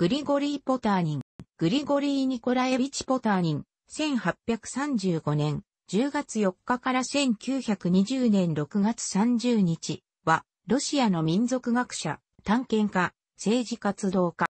グリゴリー・ポターニン、グリゴリー・ニコラエビチ・ポターニン、1835年10月4日から1920年6月30日は、ロシアの民族学者、探検家、政治活動家。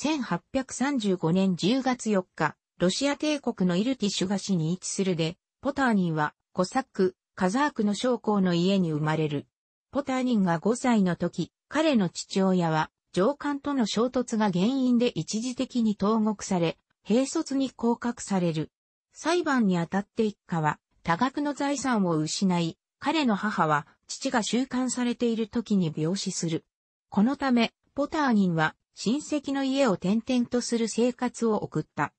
1835年10月4日、ロシア帝国のイルティシュガ市に位置するで、ポターニンは、コサック、カザークの将校の家に生まれる。ポターニンが5歳の時、彼の父親は、上官との衝突が原因で一時的に投獄され、兵卒に降格される。裁判にあたって一家は多額の財産を失い、彼の母は父が収監されている時に病死する。このため、ポターニンは親戚の家を転々とする生活を送った。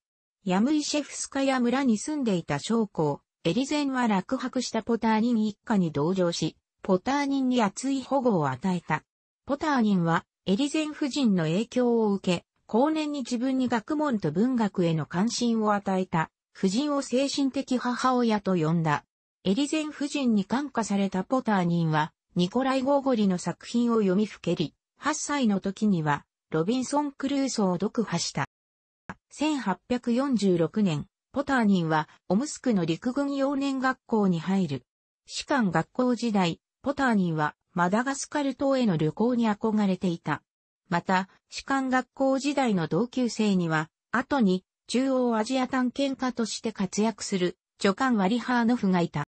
ヤムイシェフスカヤ村に住んでいた将校、エリゼンは落泊したポターニン一家に同情し、ポターニンに熱い保護を与えた。ポターニンはエリゼン夫人の影響を受け、後年に自分に学問と文学への関心を与えた、夫人を精神的母親と呼んだ。エリゼン夫人に感化されたポターニンは、ニコライ・ゴーゴリの作品を読みふけり、8歳の時には、ロビンソン・クルーソーを読破した。1846年、ポターニンは、オムスクの陸軍幼年学校に入る。士官学校時代、ポターニンは、マダガスカル島への旅行に憧れていた。また、士官学校時代の同級生には、後に中央アジア探検家として活躍する、助官ワリハーノフがいた。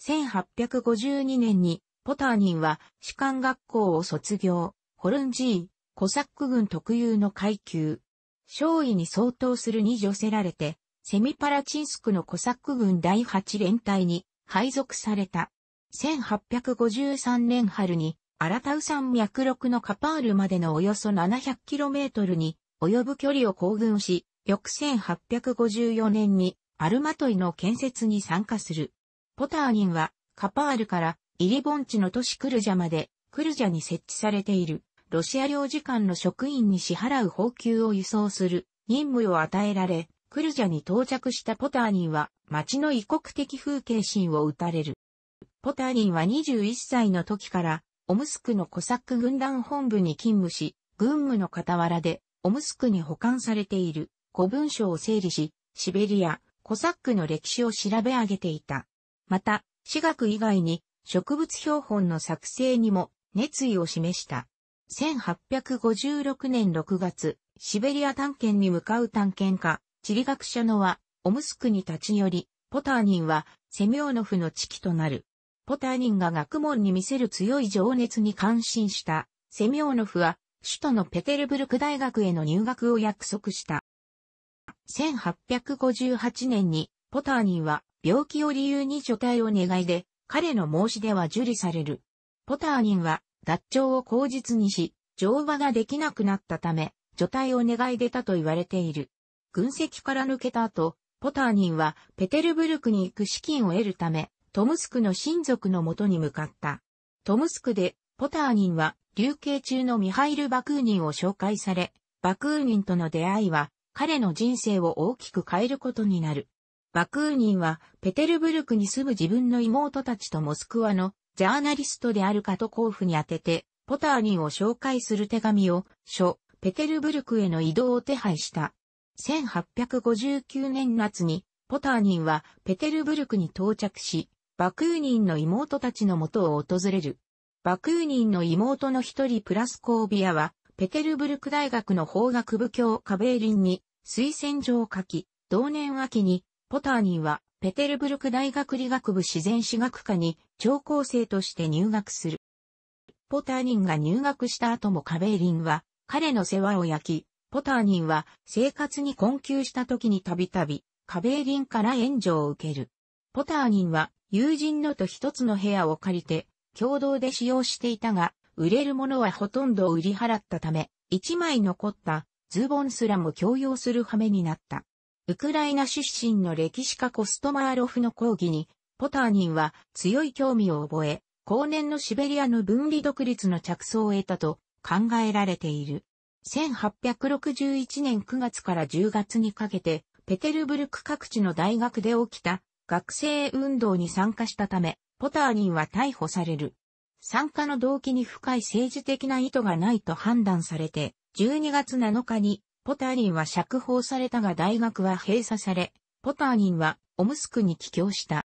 1852年に、ポターニンは士官学校を卒業、ホルンジー、コサック軍特有の階級、少尉に相当するに助せられて、セミパラチンスクのコサック軍第8連隊に配属された。1853年春に、タ田山脈録のカパールまでのおよそ 700km に及ぶ距離を行軍し、翌1854年にアルマトイの建設に参加する。ポターニンはカパールからイリボン地の都市クルジャまでクルジャに設置されているロシア領事館の職員に支払う報給を輸送する任務を与えられ、クルジャに到着したポターニンは町の異国的風景心を打たれる。ポターリンは21歳の時から、オムスクのコサック軍団本部に勤務し、軍務の傍らで、オムスクに保管されている古文書を整理し、シベリア、コサックの歴史を調べ上げていた。また、私学以外に植物標本の作成にも熱意を示した。1856年6月、シベリア探検に向かう探検家、地理学者のは、オムスクに立ち寄り、ポターニンはセミオノフの地期となるポターニンが学問に見せる強い情熱に感心した、セミオノフは、首都のペテルブルク大学への入学を約束した。1858年に、ポターニンは、病気を理由に除隊を願いで、彼の申し出は受理される。ポターニンは、脱腸を口実にし、乗馬ができなくなったため、除隊を願い出たと言われている。軍籍から抜けた後、ポターニンはペテルブルクに行く資金を得るため、トムスクの親族のもとに向かった。トムスクで、ポターニンは、流刑中のミハイル・バクーニンを紹介され、バクーニンとの出会いは、彼の人生を大きく変えることになる。バクーニンは、ペテルブルクに住む自分の妹たちとモスクワの、ジャーナリストであるカトコーフに宛てて、ポターニンを紹介する手紙を、書、ペテルブルクへの移動を手配した。1859年夏に、ポターニンはペテルブルクに到着し、バクーニンの妹たちの元を訪れる。バクーニンの妹の一人プラスコービアは、ペテルブルク大学の法学部教カベーリンに推薦状を書き、同年秋に、ポターニンはペテルブルク大学理学部自然史学科に聴講生として入学する。ポターニンが入学した後もカベーリンは彼の世話を焼き、ポターニンは生活に困窮した時にたびたびカベーリンから援助を受ける。ポターニンは友人のと一つの部屋を借りて、共同で使用していたが、売れるものはほとんど売り払ったため、一枚残ったズボンすらも強要する羽目になった。ウクライナ出身の歴史家コストマーロフの講義に、ポターニンは強い興味を覚え、後年のシベリアの分離独立の着想を得たと考えられている。1861年9月から10月にかけて、ペテルブルク各地の大学で起きた学生運動に参加したため、ポターニンは逮捕される。参加の動機に深い政治的な意図がないと判断されて、12月7日に、ポターニンは釈放されたが大学は閉鎖され、ポターニンはオムスクに帰郷した。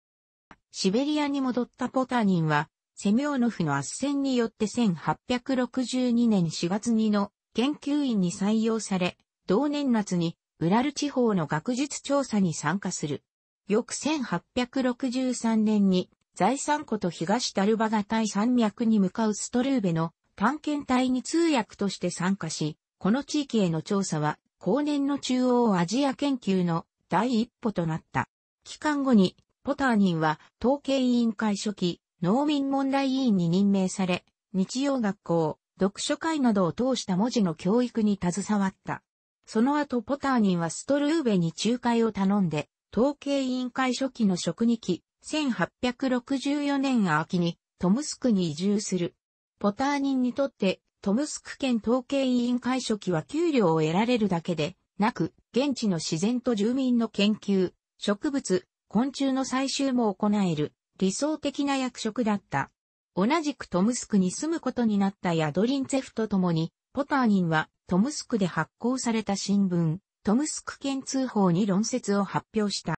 シベリアに戻ったポターニンは、セミオノフの圧戦によって1862年4月2の研究員に採用され、同年夏にウラル地方の学術調査に参加する。翌1863年に財産庫と東タルバガ対山脈に向かうストルーベの探検隊に通訳として参加し、この地域への調査は後年の中央アジア研究の第一歩となった。期間後にポターニンは統計委員会初期農民問題委員に任命され、日曜学校、読書会などを通した文字の教育に携わった。その後ポターニンはストルーベに仲介を頼んで、統計委員会初期の職に期、1864年秋にトムスクに移住する。ポター人にとってトムスク県統計委員会初期は給料を得られるだけでなく、現地の自然と住民の研究、植物、昆虫の採集も行える理想的な役職だった。同じくトムスクに住むことになったヤドリンツェフと共に、ポター人はトムスクで発行された新聞、トムスク県通報に論説を発表した。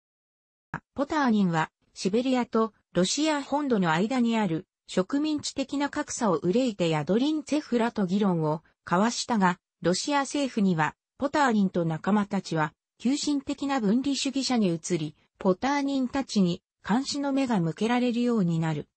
ポターニンは、シベリアとロシア本土の間にある植民地的な格差を憂いてヤドリンツェフラと議論を交わしたが、ロシア政府には、ポターニンと仲間たちは、急進的な分離主義者に移り、ポターニンたちに監視の目が向けられるようになる。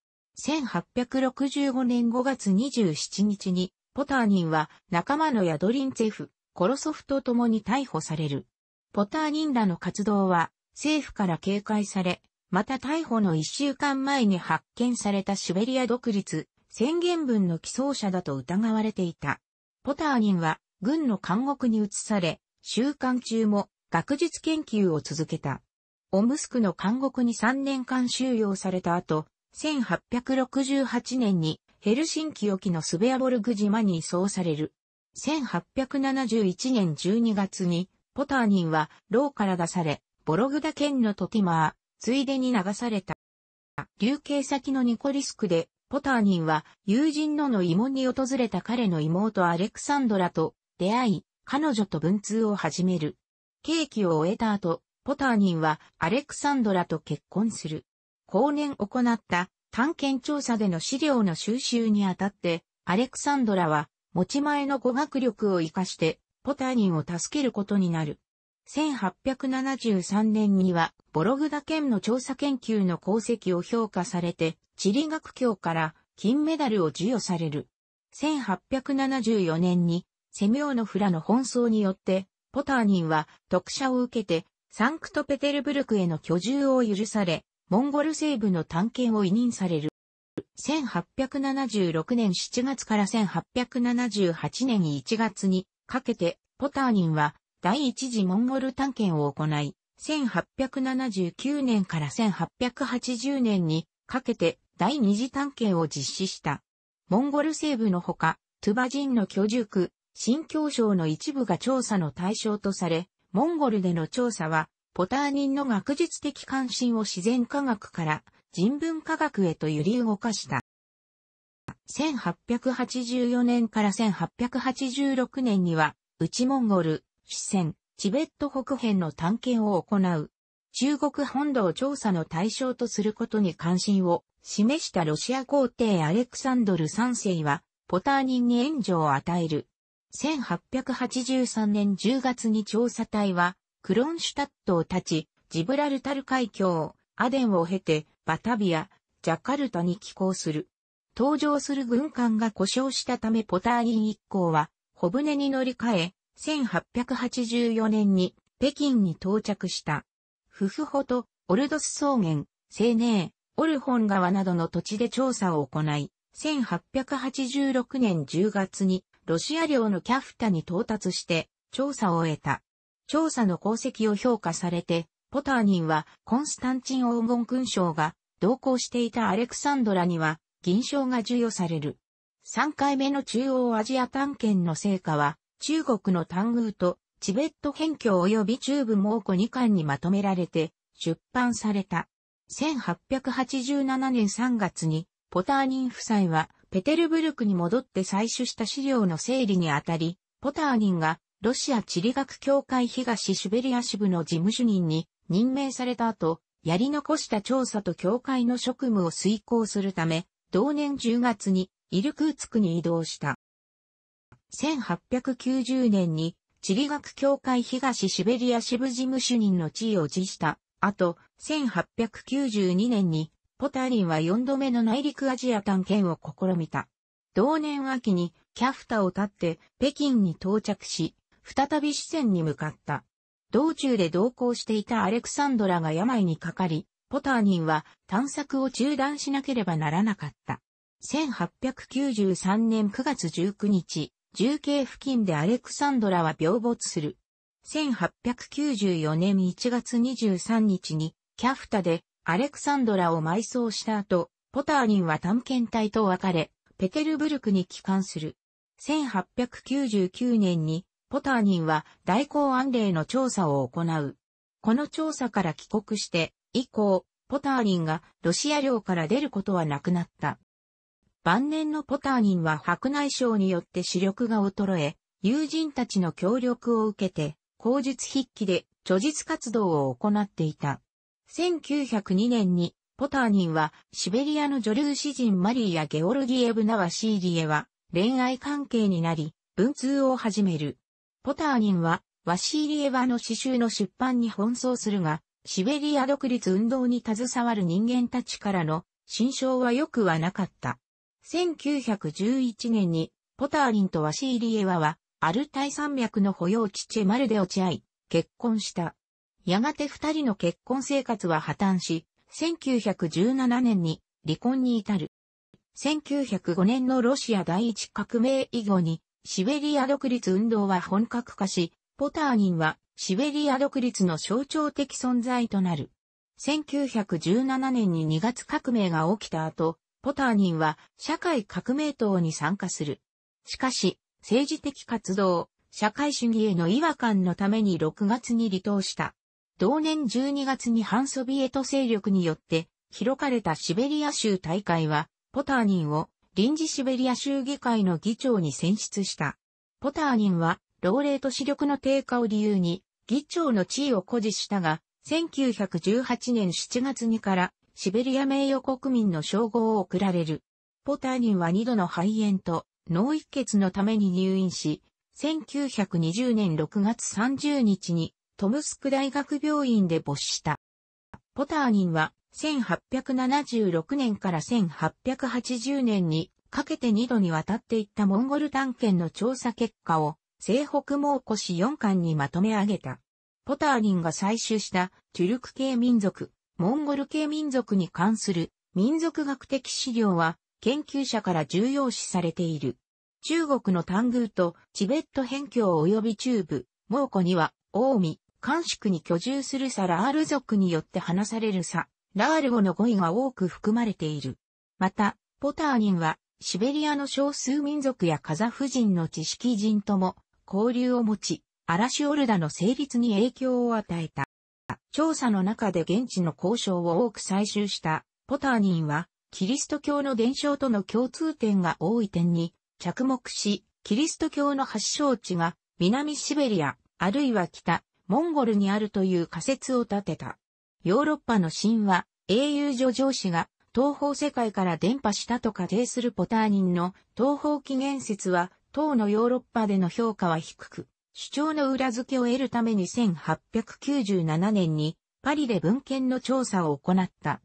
1865年5月27日に、ポターニンは仲間のヤドリンツェフ、コロソフと共に逮捕される。ポターニンらの活動は政府から警戒され、また逮捕の一週間前に発見されたシベリア独立宣言文の起草者だと疑われていた。ポターニンは軍の監獄に移され、週刊中も学術研究を続けた。オムスクの監獄に3年間収容された後、1868年にヘルシンキ沖のスベアボルグ島に移送される。1871年12月に、ポターニンは牢から出され、ボログダ県のトティマー、ついでに流された。流刑先のニコリスクで、ポターニンは友人のの慰問に訪れた彼の妹アレクサンドラと出会い、彼女と文通を始める。刑期を終えた後、ポターニンはアレクサンドラと結婚する。後年行った探検調査での資料の収集にあたって、アレクサンドラは持ち前の語学力を活かして、ポターニンを助けることになる。1873年には、ボログダ県の調査研究の功績を評価されて、地理学教から金メダルを授与される。1874年に、セミオノフラの奔走によって、ポターニンは特赦を受けて、サンクトペテルブルクへの居住を許され、モンゴル西部の探検を委任される。1876年7月から1878年1月にかけて、ポターニンは第一次モンゴル探検を行い、1879年から1880年にかけて第二次探検を実施した。モンゴル西部のほか、トゥバジンの居住区、新教省の一部が調査の対象とされ、モンゴルでの調査は、ポターニンの学術的関心を自然科学から人文科学へと揺り動かした。1884年から1886年には、内モンゴル、四川、チベット北辺の探検を行う、中国本土を調査の対象とすることに関心を示したロシア皇帝アレクサンドル三世は、ポターニンに援助を与える。1883年10月に調査隊は、クロンシュタットを立ち、ジブラルタル海峡、アデンを経て、バタビア、ジャカルタに寄港する。搭乗する軍艦が故障したためポターギン一行は、小舟に乗り換え、1884年に北京に到着した。フフホとオルドス草原、青年、オルホン川などの土地で調査を行い、1886年10月にロシア領のキャフタに到達して調査を終えた。調査の功績を評価されて、ポターニンはコンスタンチン黄金勲章が同行していたアレクサンドラには銀章が授与される。3回目の中央アジア探検の成果は中国の丹宮とチベット辺境及び中部蒙古2巻にまとめられて出版された。1887年3月にポターニン夫妻はペテルブルクに戻って採取した資料の整理にあたり、ポターニンがロシア地理学協会東シベリア支部の事務主任に任命された後、やり残した調査と教会の職務を遂行するため、同年10月にイルクーツクに移動した。1890年に地理学協会東シベリア支部事務主任の地位を辞した後、1892年にポターリンは4度目の内陸アジア探検を試みた。同年秋にキャフタを立って北京に到着し、再び四川に向かった。道中で同行していたアレクサンドラが病にかかり、ポターニンは探索を中断しなければならなかった。1893年9月19日、重慶付近でアレクサンドラは病没する。1894年1月23日に、キャフタでアレクサンドラを埋葬した後、ポターニンは探検隊と別れ、ペテルブルクに帰還する。1899年にポターニンは代行案例の調査を行う。この調査から帰国して、以降、ポターニンがロシア領から出ることはなくなった。晩年のポターニンは白内障によって視力が衰え、友人たちの協力を受けて、口述筆記で著述活動を行っていた。1902年に、ポターニンはシベリアの女流詩人マリーやゲオルギエブナワシーリエは恋愛関係になり、文通を始める。ポターニンは、ワシーリエワの詩集の出版に奔走するが、シベリア独立運動に携わる人間たちからの、心象は良くはなかった。1911年に、ポターリンとワシーリエワは、アルタイ山脈の保養地チェマルで落ち合い、結婚した。やがて二人の結婚生活は破綻し、1917年に離婚に至る。1905年のロシア第一革命以後にシベリア独立運動は本格化し、ポターニンはシベリア独立の象徴的存在となる。1917年に2月革命が起きた後、ポターニンは社会革命党に参加する。しかし、政治的活動、社会主義への違和感のために6月に離党した。同年12月に反ソビエト勢力によって広かれたシベリア州大会は、ポターニンを臨時シベリア州議会の議長に選出した。ポターニンは、老齢と視力の低下を理由に、議長の地位を誇示したが、1918年7月にからシベリア名誉国民の称号を贈られる。ポターニンは2度の肺炎と脳一血のために入院し、1920年6月30日にトムスク大学病院で没した。ポターニンは1876年から1880年にかけて2度にわたっていったモンゴル探検の調査結果を西北猛古市4巻にまとめ上げた。ポターリンが採集したチュルク系民族、モンゴル系民族に関する民族学的資料は研究者から重要視されている。中国の丹宮とチベット辺境及び中部、蒙古には、近江、韓宿に居住するサラール族によって話されるさ。ラール語の語彙が多く含まれている。また、ポターニンは、シベリアの少数民族やカザフ人の知識人とも交流を持ち、アラシオルダの成立に影響を与えた。調査の中で現地の交渉を多く採集したポターニンは、キリスト教の伝承との共通点が多い点に着目し、キリスト教の発祥地が南シベリア、あるいは北、モンゴルにあるという仮説を立てた。ヨーロッパの神話、英雄女上司が東方世界から伝播したと仮定するポターニンの東方起源説は、当のヨーロッパでの評価は低く、主張の裏付けを得るために1897年にパリで文献の調査を行った。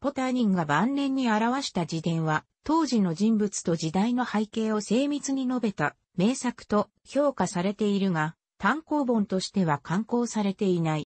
ポターニンが晩年に表した自伝は、当時の人物と時代の背景を精密に述べた名作と評価されているが、単行本としては刊行されていない。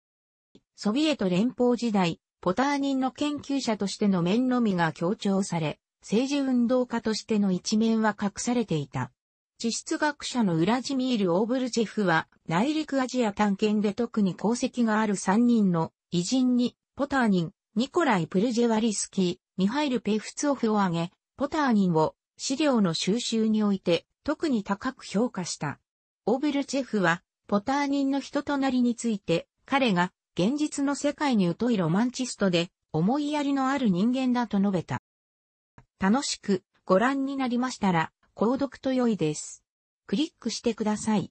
ソビエト連邦時代、ポターニンの研究者としての面のみが強調され、政治運動家としての一面は隠されていた。地質学者のウラジミール・オーブルジェフは、内陸アジア探検で特に功績がある3人の偉人に、ポターニン、ニコライ・プルジェワリスキー、ミハイル・ペフツオフを挙げ、ポターニンを資料の収集において特に高く評価した。オーブルチェフは、ポターニンの人となりについて、彼が現実の世界に疎いロマンチストで、思いやりのある人間だと述べた。楽しくご覧になりましたら、購読と良いです。クリックしてください。